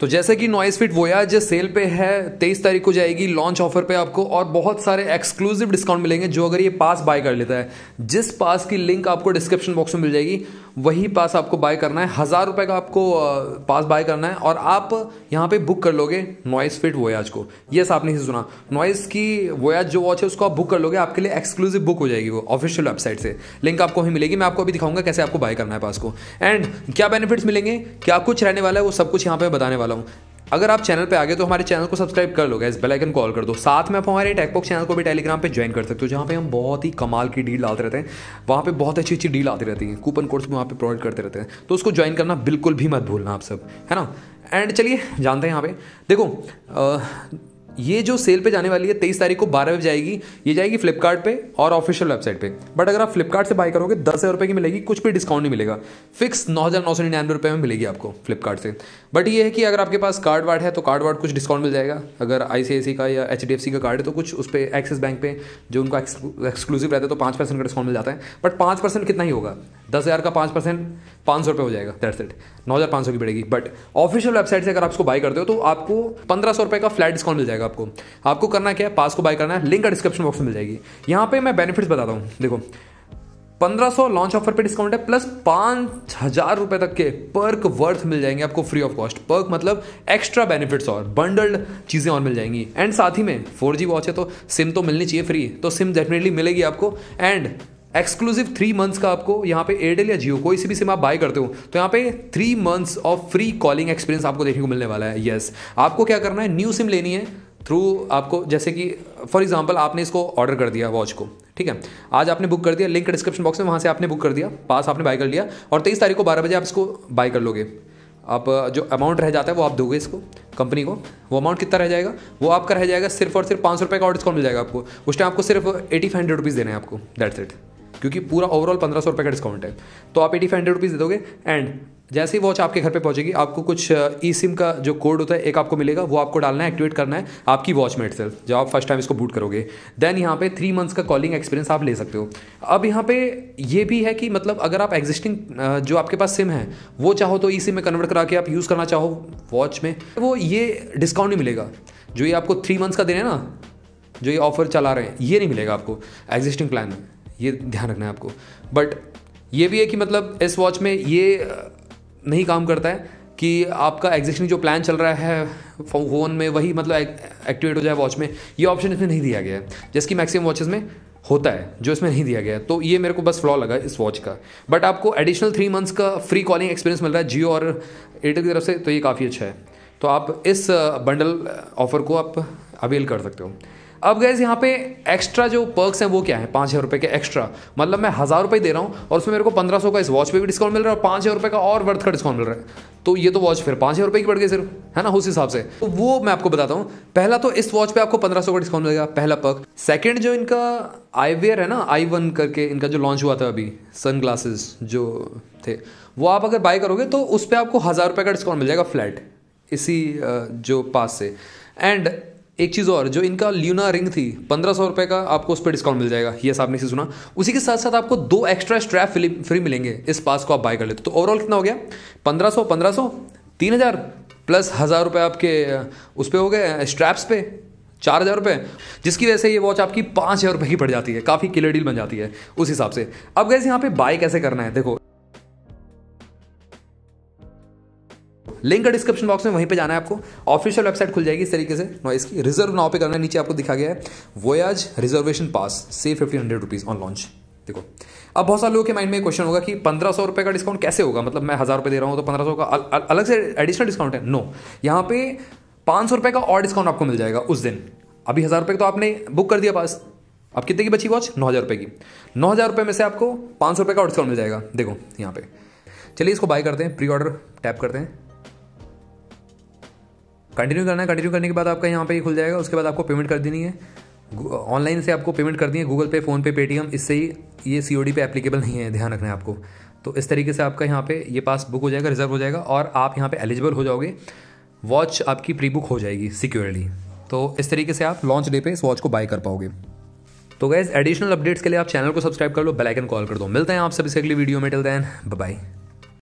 तो जैसे कि नॉइस फिट वोयाज सेल पे है तेईस तारीख को जाएगी लॉन्च ऑफर पे आपको और बहुत सारे एक्सक्लूसिव डिस्काउंट मिलेंगे जो अगर ये पास बाय कर लेता है जिस पास की लिंक आपको डिस्क्रिप्शन बॉक्स में मिल जाएगी वही पास आपको बाय करना है हज़ार रुपये का आपको पास बाय करना है और आप यहाँ पे बुक कर लोगे नॉइस फिट वोयाज को यस आपने ही सुना नॉइस की वोयाज जो वॉच है उसको आप बुक कर लोगे आपके लिए एक्सक्लूसिव बुक हो जाएगी वो ऑफिशियल वेबसाइट से लिंक आपको ही मिलेगी मैं आपको अभी दिखाऊंगा कैसे आपको बाय करना है पास को एंड क्या बेनिफिट्स मिलेंगे क्या कुछ रहने वाला है वो सब कुछ यहाँ पर बताने वाला हूँ अगर आप चैनल पे आ गए तो हमारे चैनल को सब्सक्राइब कर लो गए बेल आइकन कॉल कर दो साथ में आप हमारे टेकबॉक चैनल को भी टेलीग्राम पे ज्वाइन कर सकते हो जहाँ पे हम बहुत ही कमाल की डील डालते रहते हैं वहाँ पे बहुत अच्छी अच्छी डील आती रहती है कूपन कोड्स भी वहाँ पे प्रोवाइड करते रहते हैं तो उसको ज्वाइन करना बिल्कुल भी मत भूलना आप सब है ना एंड चलिए जानते हैं यहाँ पे देखो आ, ये जो सेल पे जाने वाली है तेईस तारीख को बारह बजे जाएगी ये जाएगी फ्लिपकार्ट पे और ऑफिशियल वेबसाइट पे बट अगर आप फ्लिपकार्ट से बाय करोगे दस हज़ार रुपये की मिलेगी कुछ भी डिस्काउंट नहीं मिलेगा फिक्स नौ हज़ार नौ सौ निन्यानवे रुपये में मिलेगी आपको फ्लिपकार्ट से बट ये है कि अगर आपके पास कार्ड वार्ड है तो कार्ड वार्ड कुछ डिस्काउंट मिल जाएगा अगर आई का या एच का कार्ड है तो कुछ उस पर एक्सिस बैंक पे जो उनका एक्सक्लूसिव रहता है तो पाँच परसेंट का डिस्काउंट मिल जाता है बट पाँच परसेंट कितना ही होगा दस हज़ार का पाँच परसेंट पाँच सौ रुपये हो जाएगा दैट्स नौ हज़ार पाँच सौ की पड़ेगी बट ऑफिशियल वेबसाइट से अगर आप इसको करते हो तो आपको पंद्रह सौ रुपये का फ्लैट डिस्काउंट मिल जाएगा आपको आपको करना क्या है पास को बाय करना है लिंक का डिस्क्रिप्शन बॉक्स में मिल जाएगी यहाँ पे मैं बेनिफिट्स बताता हूँ देखो पंद्रह सौ लॉन्च ऑफर पे डिस्काउंट है प्लस पाँच हजार रुपये तक के पर्क वर्थ मिल जाएंगे आपको फ्री ऑफ कॉस्ट पर्क मतलब एक्स्ट्रा बेनिफिट्स और बंडल्ड चीज़ें और मिल जाएंगी एंड साथ ही में फोर जी वॉच है तो सिम तो मिलनी चाहिए फ्री तो सिम डेफिनेटली मिलेगी आपको एंड एक्सक्लूसिव थ्री मंथ्स का आपको यहाँ पे एयरटेल या जियो कोई सी भी सिम आप बाय करते हो तो यहाँ पे three months of free calling experience आपको देखने को मिलने वाला है यस yes. आपको क्या करना है न्यू सिम लेनी है थ्रू आपको जैसे कि फॉर एग्जाम्पल आपने इसको ऑर्डर कर दिया वॉच को ठीक है आज आपने बुक कर दिया लिंक डिस्क्रिप्शन बॉक्स में वहाँ से आपने बुक कर दिया पास आपने बाय कर लिया और तेईस तारीख को बारह बजे आप इसको बाय कर लोगे आप जो अमाउंट रह जाता है वो आप दोगे इसको कंपनी को वो अमाउंट कितना रह जाएगा वो आपका रह जाएगा सिर्फ और सिर्फ पाँच सौ रुपये का और डिस्काउंट मिल जाएगा आपको उस टाइम आपको सिर्फ एटी फाइव हंड्रेड रुपीज़ देना है आपको दैट्स इट क्योंकि पूरा ओवरऑल पंद्रह सौ रुपये का डिस्काउंट है तो आप एटी फाइव हंड्रेड रुपीज़ दे दोगे एंड जैसे ही वॉच आपके घर पे पहुंचेगी आपको कुछ ई सिम का जो कोड होता है एक आपको मिलेगा वो आपको डालना है एक्टिवेट करना है आपकी वॉच मेट सेल्फ जब आप फर्स्ट टाइम इसको बूट करोगे देन यहाँ पे थ्री मंथ्स का कॉलिंग एक्सपीरियंस आप ले सकते हो अब यहाँ पे ये भी है कि मतलब अगर आप एग्जिस्टिंग जो आपके पास सिम है वो चाहो तो ई सिम में कन्वर्ट करा के आप यूज़ करना चाहो वॉच में वो ये डिस्काउंट नहीं मिलेगा जो ये आपको थ्री मंथ्स का देना है ना जो ये ऑफर चला रहे हैं ये नहीं मिलेगा आपको एग्जिस्टिंग प्लान में ये ध्यान रखना है आपको बट ये भी है कि मतलब इस वॉच में ये नहीं काम करता है कि आपका एग्जिस्टिंग जो प्लान चल रहा है फ़ोन में वही मतलब एक्टिवेट हो जाए वॉच में ये ऑप्शन इसमें नहीं दिया गया है जैसे कि मैक्सिमम वॉचेस में होता है जो इसमें नहीं दिया गया है तो ये मेरे को बस फ्लॉ लगा इस वॉच का बट आपको एडिशनल थ्री मंथ्स का फ्री कॉलिंग एक्सपीरियंस मिल रहा है जियो और एयरटेल की तरफ से तो ये काफ़ी अच्छा है तो आप इस बंडल ऑफर को आप अवेल कर सकते हो अब गैस यहाँ पे एक्स्ट्रा जो पर्क्स हैं वो क्या है पाँच हज़ार रुपये के एक्स्ट्रा मतलब मैं हज़ार रुपये दे रहा हूँ और उसमें मेरे को पंद्रह सौ का इस वॉच पे भी डिस्काउंट मिल रहा है और पाँच हज़ार रुपये का और वर्थ का डिस्काउंट मिल रहा है तो ये तो वॉच फिर पाँच हज़ार रुपये की बढ़ गई सिर्फ है ना उस हिसाब से तो वो मैं आपको बताता हूँ पहला तो इस वॉच पर आपको पंद्रह सौ का डिस्काउंट मिलेगा पहला पर्क सेकेंड जो इनका वेयर है ना आई वन करके इनका जो लॉन्च हुआ था अभी सन ग्लासेस जो थे वो आप अगर बाय करोगे तो उस पर आपको हज़ार रुपये का डिस्काउंट मिल जाएगा फ्लैट इसी जो पास से एंड एक चीज़ और जो इनका ल्यूना रिंग थी पंद्रह सौ रुपये का आपको उस पर डिस्काउंट मिल जाएगा ये आपने से सुना उसी के साथ साथ आपको दो एक्स्ट्रा स्ट्रैप फ्री मिलेंगे इस पास को आप बाय कर लेते तो ओवरऑल कितना हो गया पंद्रह सौ पंद्रह सौ तीन हज़ार प्लस हज़ार रुपये आपके उस पर हो गए स्ट्रैप्स पे चार हज़ार रुपये जिसकी वजह से ये वॉच आपकी पाँच हज़ार रुपये की पड़ जाती है काफ़ी किलर डील बन जाती है उस हिसाब से अब गैस यहाँ पे बाय कैसे करना है देखो लिंक का डिस्क्रिप्शन बॉक्स में वहीं पे जाना है आपको ऑफिशियल वेबसाइट खुल जाएगी इस तरीके से नॉइस की रिजर्व नाव पे करना है नीचे आपको दिखा गया है voyage reservation pass save fifteen hundred rupees on launch देखो अब बहुत सारे लोगों के माइंड में क्वेश्चन होगा कि पंद्रह सौ रुपये का डिस्काउंट कैसे होगा मतलब मैं हज़ार रुपये दे रहा हूँ तो पंद्रह सौ का अलग से एडिशनल डिस्काउंट है नो यहाँ पे पाँच सौ रुपये का और डिस्काउंट आपको मिल जाएगा उस दिन अभी हज़ार रुपये तो आपने बुक कर दिया पास अब कितने की बची वॉच नौ हज़ार रुपये की नौ हज़ार रुपये में से आपको पाँच सौ रुपये का और डिस्काउंट मिल जाएगा देखो यहाँ पे चलिए इसको बाय करते हैं प्री ऑर्डर टैप करते हैं कंटिन्यू करना है कंटिन्यू करने के बाद आपका यहाँ पे ही खुल जाएगा उसके बाद आपको पेमेंट कर देनी है ऑनलाइन से आपको पेमेंट दी है गूगल पे फ़ोन पे पेटीएम इससे ही ये सी ओ डी पे एप्लीकेबल नहीं है ध्यान रखना है आपको तो इस तरीके से आपका यहाँ पे ये पास बुक हो जाएगा रिजर्व हो जाएगा और आप यहाँ पे एलिजिबल हो जाओगे वॉच आपकी प्री बुक हो जाएगी सिक्योरली तो इस तरीके से आप लॉन्च डे पे इस वॉच को बाय कर पाओगे तो गैस एडिशनल अपडेट्स के लिए आप चैनल को सब्सक्राइब कर लो बेल आइकन कॉल कर दो मिलते हैं आप सभी से अगली वीडियो में टिल देन बाय